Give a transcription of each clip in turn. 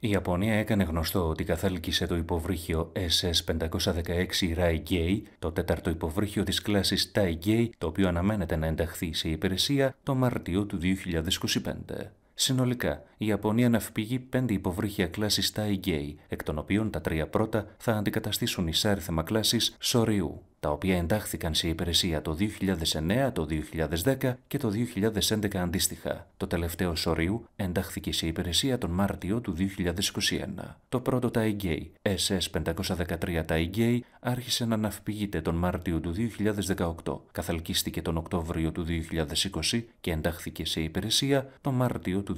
Η Ιαπωνία έκανε γνωστό ότι καθάλκησε το υποβρύχιο SS-516 Rai Gay, το τέταρτο υποβρύχιο της κλάσης Tai το οποίο αναμένεται να ενταχθεί σε υπηρεσία το Μαρτίο του 2025. Συνολικά, η Ιαπωνία ναυπηγεί πέντε υποβρύχια κλάσης Tai εκ των οποίων τα τρία πρώτα θα αντικαταστήσουν εισάριθμα κλάσης Σοριού τα οποία εντάχθηκαν σε υπηρεσία το 2009, το 2010 και το 2011 αντίστοιχα. Το τελευταίο σωρίου εντάχθηκε σε υπηρεσία τον Μάρτιο του 2021. Το πρώτο ΤΑΙΓΕΙ, SS513 ΤΑΙΓΕΙ, άρχισε να ναυπηγείται τον Μάρτιο του 2018, καθαλκίστηκε τον Οκτώβριο του 2020 και εντάχθηκε σε υπηρεσία τον Μάρτιο του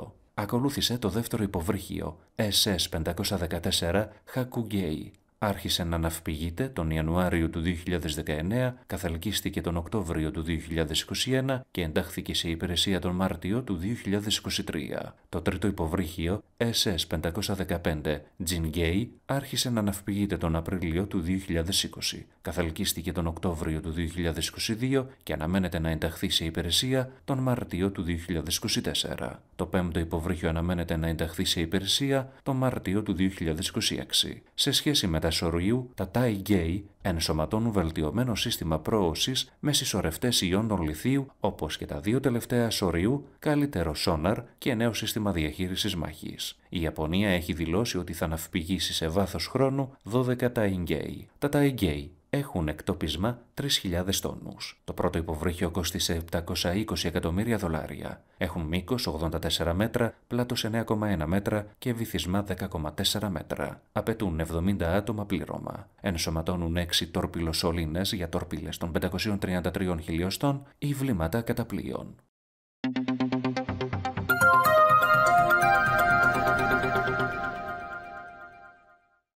2022. Ακολούθησε το δεύτερο υποβρύχιο SS514 Χακουγκέι, άρχισε να ναυπηγείται τον Ιανουάριο του 2019, καθαλκίστηκε τον Οκτώβριο του 2021 και εντάχθηκε σε υπηρεσία τον Μάρτιο του 2023. Το τρίτο υποβρύχιο SS-515 Jin άρχισε να ναυπηγείται τον Απρίλιο του 2020, καθαλκίστηκε τον Οκτώβριο του 2022 και αναμένεται να ενταχθεί σε υπηρεσία τον Μάρτιο του 2024. Το πέμπτο υποβρύχιο αναμένεται να ενταχθεί σε υπηρεσία τον Μάρτιο του 2026. Σε σχέση με τα τα τάι γκέι ενσωματώνουν βελτιωμένο σύστημα πρόωση με συσσωρευτές ιόντων λιθίου όπως και τα δύο τελευταία σωρίου, καλύτερο σόναρ και νέο σύστημα διαχείρισης μάχης. Η Ιαπωνία έχει δηλώσει ότι θα ναυπηγήσει σε βάθος χρόνου 12 τάι τάι γκέι έχουν εκτοπίσμα 3.000 τόνους. Το πρώτο υποβρύχιο κόστισε 720 εκατομμύρια δολάρια. Έχουν μήκος 84 μέτρα, πλάτος 9,1 μέτρα και βυθισμά 10,4 μέτρα. Απαιτούν 70 άτομα πλήρωμα. Ενσωματώνουν 6 τόρπιλο για τόρπιλες των 533 χιλιοστών ή βλήματα κατά